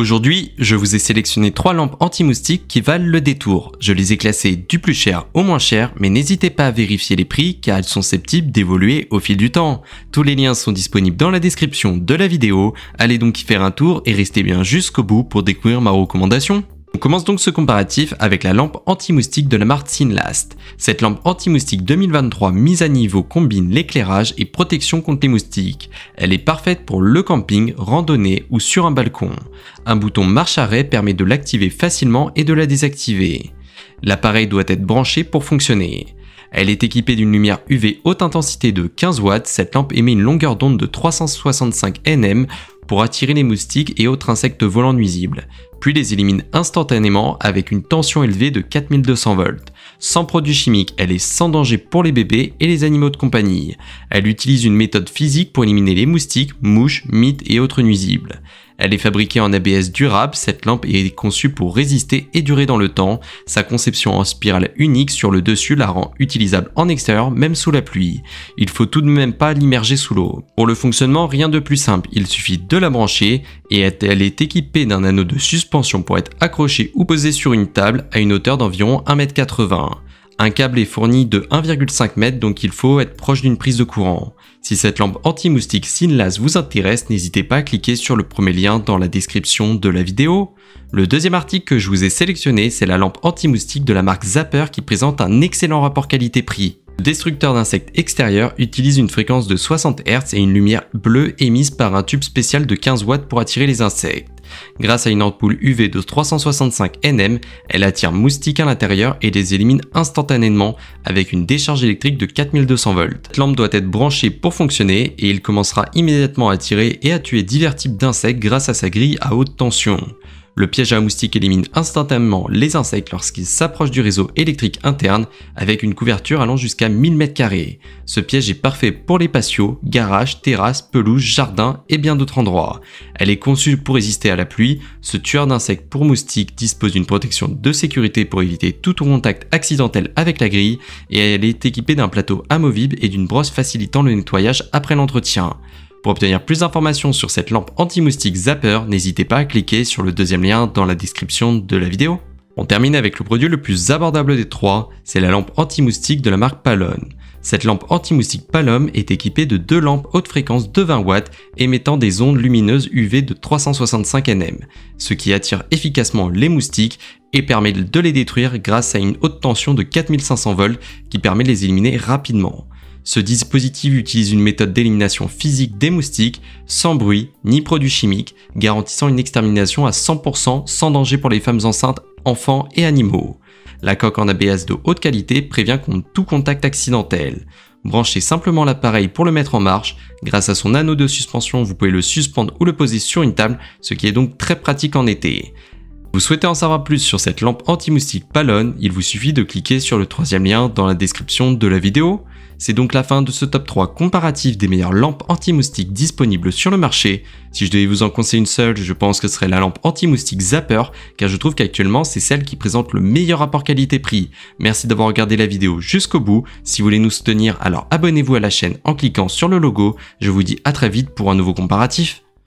Aujourd'hui, je vous ai sélectionné trois lampes anti-moustiques qui valent le détour. Je les ai classées du plus cher au moins cher, mais n'hésitez pas à vérifier les prix car elles sont susceptibles d'évoluer au fil du temps. Tous les liens sont disponibles dans la description de la vidéo, allez donc y faire un tour et restez bien jusqu'au bout pour découvrir ma recommandation. On commence donc ce comparatif avec la lampe anti-moustique de la marque Sinlast. Cette lampe anti-moustique 2023 mise à niveau combine l'éclairage et protection contre les moustiques. Elle est parfaite pour le camping, randonnée ou sur un balcon. Un bouton marche-arrêt permet de l'activer facilement et de la désactiver. L'appareil doit être branché pour fonctionner. Elle est équipée d'une lumière UV haute intensité de 15 watts, cette lampe émet une longueur d'onde de 365 nm pour attirer les moustiques et autres insectes volants nuisibles puis les élimine instantanément avec une tension élevée de 4200 volts. Sans produits chimiques, elle est sans danger pour les bébés et les animaux de compagnie. Elle utilise une méthode physique pour éliminer les moustiques, mouches, mites et autres nuisibles. Elle est fabriquée en ABS durable, cette lampe est conçue pour résister et durer dans le temps. Sa conception en spirale unique sur le dessus la rend utilisable en extérieur, même sous la pluie. Il faut tout de même pas l'immerger sous l'eau. Pour le fonctionnement, rien de plus simple, il suffit de la brancher et elle est équipée d'un anneau de suspension pour être accroché ou posé sur une table à une hauteur d'environ 1 m 80. Un câble est fourni de 1,5 m donc il faut être proche d'une prise de courant. Si cette lampe anti-moustique Sinlas vous intéresse, n'hésitez pas à cliquer sur le premier lien dans la description de la vidéo. Le deuxième article que je vous ai sélectionné, c'est la lampe anti-moustique de la marque Zapper qui présente un excellent rapport qualité-prix. Le destructeur d'insectes extérieur utilise une fréquence de 60 Hz et une lumière bleue émise par un tube spécial de 15 watts pour attirer les insectes. Grâce à une ampoule UV de 365 nm, elle attire moustiques à l'intérieur et les élimine instantanément avec une décharge électrique de 4200 volts. Cette lampe doit être branchée pour fonctionner et il commencera immédiatement à tirer et à tuer divers types d'insectes grâce à sa grille à haute tension. Le piège à moustiques élimine instantanément les insectes lorsqu'ils s'approchent du réseau électrique interne avec une couverture allant jusqu'à 1000 m2. Ce piège est parfait pour les patios, garages, terrasses, pelouses, jardins et bien d'autres endroits. Elle est conçue pour résister à la pluie. Ce tueur d'insectes pour moustiques dispose d'une protection de sécurité pour éviter tout contact accidentel avec la grille et elle est équipée d'un plateau amovible et d'une brosse facilitant le nettoyage après l'entretien. Pour obtenir plus d'informations sur cette lampe anti-moustique Zapper, n'hésitez pas à cliquer sur le deuxième lien dans la description de la vidéo. On termine avec le produit le plus abordable des trois, c'est la lampe anti-moustique de la marque Palone. Cette lampe anti-moustique Palom est équipée de deux lampes haute fréquence de 20 watts émettant des ondes lumineuses UV de 365 nm, ce qui attire efficacement les moustiques et permet de les détruire grâce à une haute tension de 4500 volts qui permet de les éliminer rapidement. Ce dispositif utilise une méthode d'élimination physique des moustiques, sans bruit ni produits chimiques, garantissant une extermination à 100% sans danger pour les femmes enceintes, enfants et animaux. La coque en ABS de haute qualité prévient contre tout contact accidentel. Branchez simplement l'appareil pour le mettre en marche. Grâce à son anneau de suspension, vous pouvez le suspendre ou le poser sur une table, ce qui est donc très pratique en été. Vous souhaitez en savoir plus sur cette lampe anti-moustique palonne, il vous suffit de cliquer sur le troisième lien dans la description de la vidéo. C'est donc la fin de ce top 3 comparatif des meilleures lampes anti-moustiques disponibles sur le marché. Si je devais vous en conseiller une seule, je pense que ce serait la lampe anti-moustique Zapper, car je trouve qu'actuellement c'est celle qui présente le meilleur rapport qualité-prix. Merci d'avoir regardé la vidéo jusqu'au bout. Si vous voulez nous soutenir, alors abonnez-vous à la chaîne en cliquant sur le logo. Je vous dis à très vite pour un nouveau comparatif.